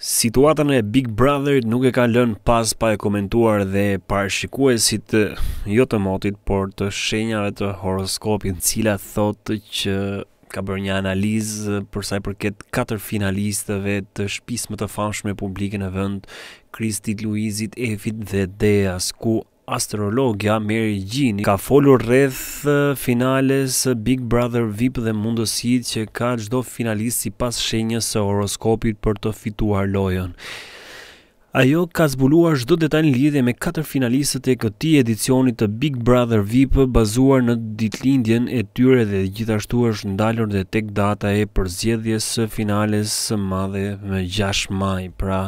Situata në Big Brother nuk e ka lënë pas pa e komentuar dhe parashikuesit të eh, jo të motit, por të shenjave të horoskopit, cila thotë që ka bërë një analizë për sa i përket katër finalistëve të shtëpisë më të famshme publike në vend, Kristit, Luizit, Efit dhe Deas, ku astrologja Mary Gjini ka folur rreth finales Big Brother VIP dhe mundësit që ka gjdo finalist si pas shenjës së horoskopit për të fituar lojën. Ajo ka zbuluar çdo detaj në lidhje me 4 finalistët e këti edicionit të Big Brother VIP bazuar në ditlindjen e tyre dhe gjithashtu është ndalur dhe tek data e përzjedhjes finales së madhe me 6 maj, pra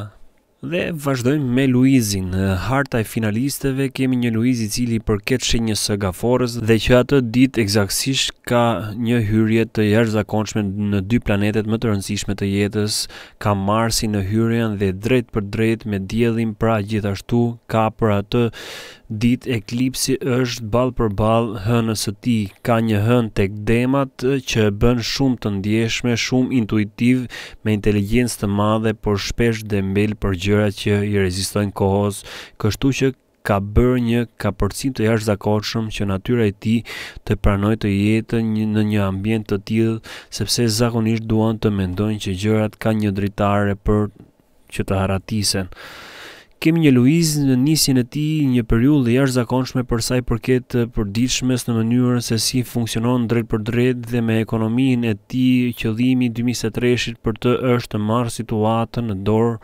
Dhe vazhdojmë me Luizin. Harta e finalisteve kemi një Luiz i cili përket shenjës së gaforës dhe që atë ditë eksaktësisht ka një hyrje të jashtëzakonshme në dy planetet më të rëndësishme të jetës, ka Marsin në hyrjen dhe drejt për drejt me Diellin, pra gjithashtu ka për atë Dit e klipsi është balë për balë hënës së ti, ka një hën të kdemat që e bën shumë të ndjeshme, shumë intuitiv me inteligencë të madhe, por shpesh dhe mbelë për gjëra që i rezistojnë kohës, kështu që ka bërë një kapërcim të jashtë zakoqëm që natyra e ti të pranoj të jetë një në një ambient të tjilë, sepse zakonisht duan të mendojnë që gjërat ka një dritare për që të haratisen kemi një Luiz në nisjen e tij një periudhë jashtëzakonshme për sa i përket përditshmës në mënyrën se si funksionon drejt për drejt dhe me ekonominë e tij, qëllimi 2023-shit për të është të marrë situatën në dorë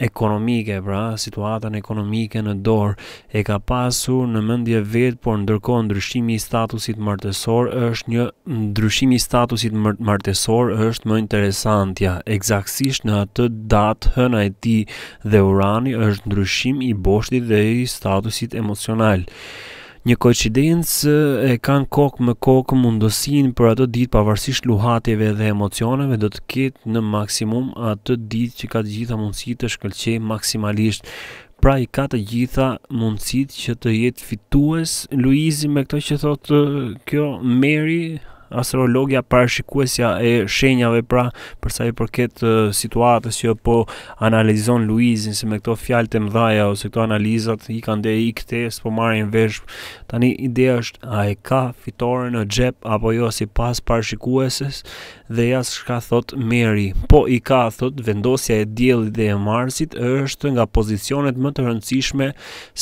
ekonomike, pra situatën ekonomike në dorë e ka pasur në mendje vetë, por ndërkohë ndryshimi i statusit martesor është një ndryshimi i statusit martesor është më interesantja, eksaktësisht në atë datë hëna e tij dhe Urani është ndryshim i boshtit dhe i statusit emocional një koincidencë e kanë kokë me kokë mundësinë për ato ditë pavarësisht luhatjeve dhe emocioneve do të ketë në maksimum atë ditë që ka të gjitha mundësit të shkëlqej maksimalisht pra i ka të gjitha mundësit që të jetë fitues Luizi me këto që thotë kjo Mary astrologja parashikuesja e shenjave pra për sa i përket uh, situatës që po analizon Luizin se me këto fjalë të mdhaja ose këto analizat i kanë dhe i kthes po marrin vesh tani ideja është a e ka fitoren në xhep apo jo sipas parashikueses dhe jas shka thot Mary. Po i ka thot vendosja e djeli dhe e marsit është nga pozicionet më të rëndësishme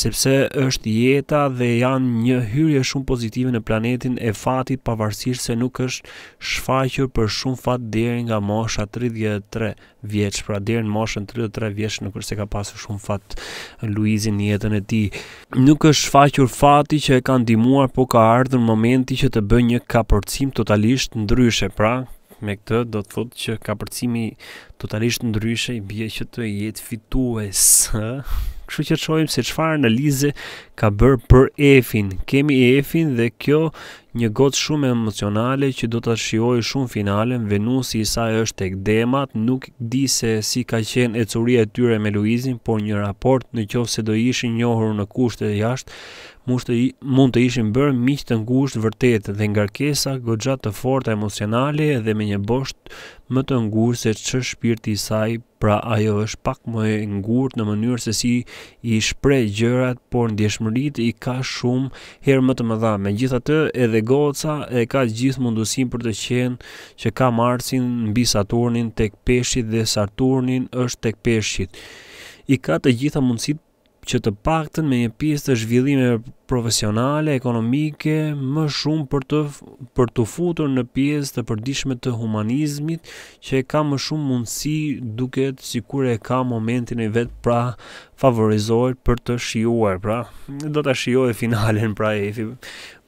sepse është jeta dhe janë një hyrje shumë pozitive në planetin e fatit pavarësisht se nuk është shfaqër për shumë fat deri nga mosha 33 vjeç, pra deri në moshën 33 vjeç nuk është se ka pasur shumë fat Luizin në jetën e tij. Nuk është shfaqur fati që e ka ndihmuar, po ka ardhur momenti që të bëjë një kapërcim totalisht ndryshe, pra me këtë do të thotë që ka përcimi totalisht ndryshe i bje që të jetë fitues kështu që të shohim se çfarë analize ka bër për Efin. Kemi Efin dhe kjo një gotë shumë emocionale që do të shioj shumë finalen, Venusi i saj është tek demat, nuk di se si ka qenë e curia e tyre me Luizin, por një raport në qovë se do ishin njohur në kushte e jashtë, mund të ishin bërë miqë të ngusht vërtet dhe ngarkesa, gogjat të forta emocionale dhe me një bosht më të ngusht se që shpirti i saj pra ajo është pak më e ngurtë në mënyrë se si i shpreh gjërat, por ndjeshmërit i ka shumë herë më të mëdha. Megjithatë, edhe goca e ka gjithë mundësinë për të qenë që ka Marsin mbi Saturnin tek peshqit dhe Saturnin është tek peshqit. I ka të gjitha mundësit që të paktën me një pjesë të zhvillime profesionale, ekonomike, më shumë për të për të futur në pjesë të përditshme të humanizmit, që e ka më shumë mundësi duket sikur e ka momentin e vet pra favorizohet për të shijuar, pra do ta shijojë finalen pra e fi,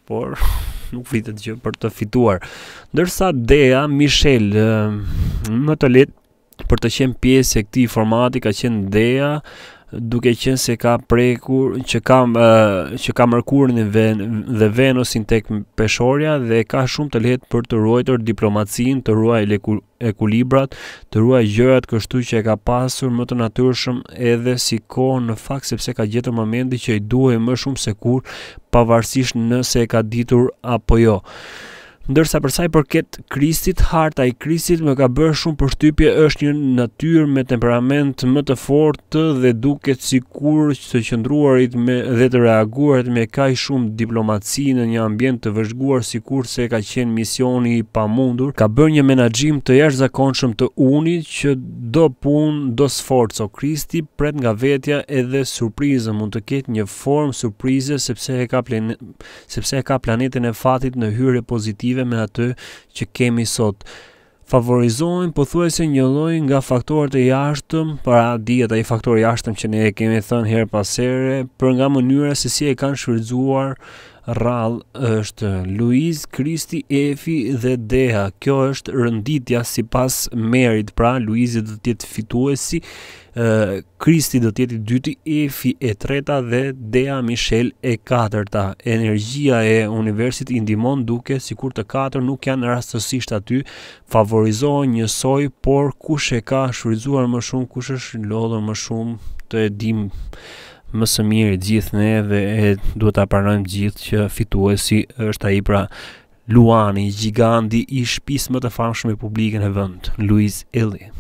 por nuk vitet që për të fituar. Ndërsa Dea Michel më të letë për të qenë pjesë e këtij formati ka qenë Dea, duke qenë se ka prekur që ka uh, që ka Merkurin dhe, Ven dhe Venusin tek Peshorja dhe ka shumë të lehtë për të ruajtur diplomacinë, të ruaj ekuilibrat, të ruaj gjërat kështu që e ka pasur më të natyrshëm edhe si kohë në fakt sepse ka gjetur momentin që i duhej më shumë se kur pavarësisht nëse e ka ditur apo jo ndërsa për sa i përket Krisit harta i Krisit më ka bërë shumë përshtypje është një natyrë me temperament më të fortë dhe duket sikur të qëndruarit me dhe të reaguarit me kaq shumë diplomaci në një ambient të vëzhguar sikurse se ka qenë misioni i pamundur ka bërë një menaxhim të jashtëzakonshëm të unit që do punë do sforco Kristi pret nga vetja edhe surprizë mund të ketë një formë surprize sepse e ka plen... sepse e ka planetin e fatit në hyrje pozitive lidhe me atë që kemi sot. Favorizojnë po thuaj se një lloj nga faktorët e jashtëm, para dihet ai faktori i jashtëm që ne e kemi thënë herë pas here, për nga mënyra se si e kanë shfrytzuar Rall është Luiz, Kristi, Efi dhe Deha. Kjo është rënditja si pas merit, pra Luizit dhe tjetë fituesi, Kristi dhe tjetë i dyti, Efi e treta dhe Deha Michel e katërta. Energia e universit indimon duke si kur të katër nuk janë rastësisht aty, favorizohen njësoj, por kush e ka shurizuar më shumë, kush është lodhën më shumë të edhim më së miri gjithë ne dhe e duhet ta pranojmë gjithë që fituesi është ai pra Luani, gjigandi i shtëpisë më të famshme publike në vend, Luis Eli.